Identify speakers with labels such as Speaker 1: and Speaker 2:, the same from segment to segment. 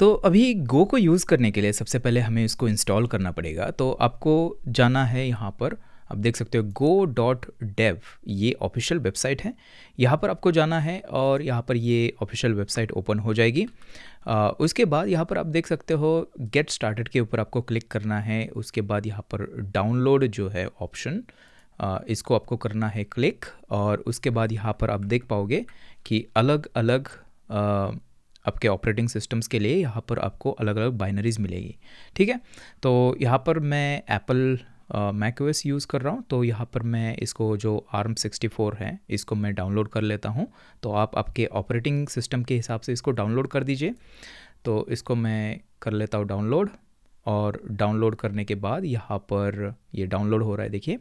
Speaker 1: तो अभी गो को यूज़ करने के लिए सबसे पहले हमें इसको इंस्टॉल करना पड़ेगा तो आपको जाना है यहाँ पर आप देख सकते हो गो डॉट डेव ये ऑफिशियल वेबसाइट है यहाँ पर आपको जाना है और यहाँ पर ये ऑफिशियल वेबसाइट ओपन हो जाएगी आ, उसके बाद यहाँ पर आप देख सकते हो गेट स्टार्टेड के ऊपर आपको क्लिक करना है उसके बाद यहाँ पर डाउनलोड जो है ऑप्शन इसको आपको करना है क्लिक और उसके बाद यहाँ पर आप देख पाओगे कि अलग अलग आपके ऑपरेटिंग सिस्टम्स के लिए यहाँ पर आपको अलग अलग बाइनरीज मिलेगी ठीक है तो यहाँ पर मैं एप्पल मैक uh, यूज़ कर रहा हूँ तो यहाँ पर मैं इसको जो आर्म 64 है इसको मैं डाउनलोड कर लेता हूँ तो आप आपके ऑपरेटिंग सिस्टम के हिसाब से इसको डाउनलोड कर दीजिए तो इसको मैं कर लेता हूँ डाउनलोड और डाउनलोड करने के बाद यहाँ पर ये डाउनलोड हो रहा है देखिए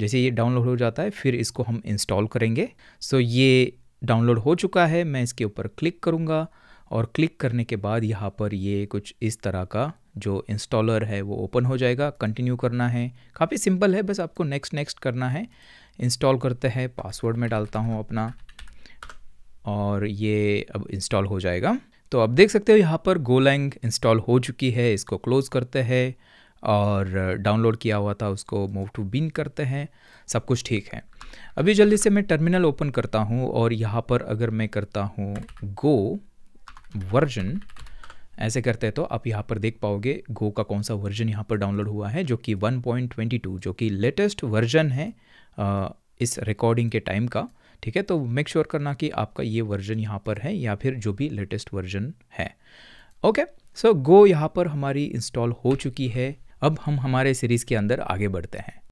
Speaker 1: जैसे ये डाउनलोड हो जाता है फिर इसको हम इंस्टॉल करेंगे सो ये डाउनलोड हो चुका है मैं इसके ऊपर क्लिक करूँगा और क्लिक करने के बाद यहाँ पर ये कुछ इस तरह का जो इंस्टॉलर है वो ओपन हो जाएगा कंटिन्यू करना है काफ़ी सिंपल है बस आपको नेक्स्ट नेक्स्ट करना है इंस्टॉल करते हैं पासवर्ड में डालता हूँ अपना और ये अब इंस्टॉल हो जाएगा तो अब देख सकते हो यहाँ पर गोलैंग इंस्टॉल हो चुकी है इसको क्लोज़ करते हैं और डाउनलोड किया हुआ था उसको मूव टू बिन करते हैं सब कुछ ठीक है अभी जल्दी से मैं टर्मिनल ओपन करता हूँ और यहाँ पर अगर मैं करता हूँ गो वर्जन ऐसे करते हैं तो आप यहाँ पर देख पाओगे गो का कौन सा वर्जन यहाँ पर डाउनलोड हुआ है जो कि 1.22 जो कि लेटेस्ट वर्जन है इस रिकॉर्डिंग के टाइम का ठीक है तो मेक श्योर sure करना कि आपका ये वर्जन यहाँ पर है या फिर जो भी लेटेस्ट वर्जन है ओके सो गो यहाँ पर हमारी इंस्टॉल हो चुकी है अब हम हमारे सीरीज़ के अंदर आगे बढ़ते हैं